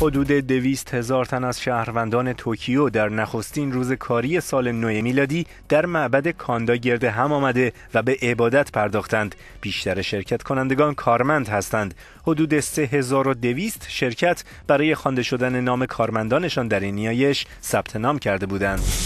حدود دویست هزار تن از شهروندان توکیو در نخستین روز کاری سال نو میلادی در معبد کاندا گرد هم آمده و به عبادت پرداختند. بیشتر شرکت کنندگان کارمند هستند. حدود 3200 شرکت برای خوانده شدن نام کارمندانشان در این نیایش ثبت نام کرده بودند.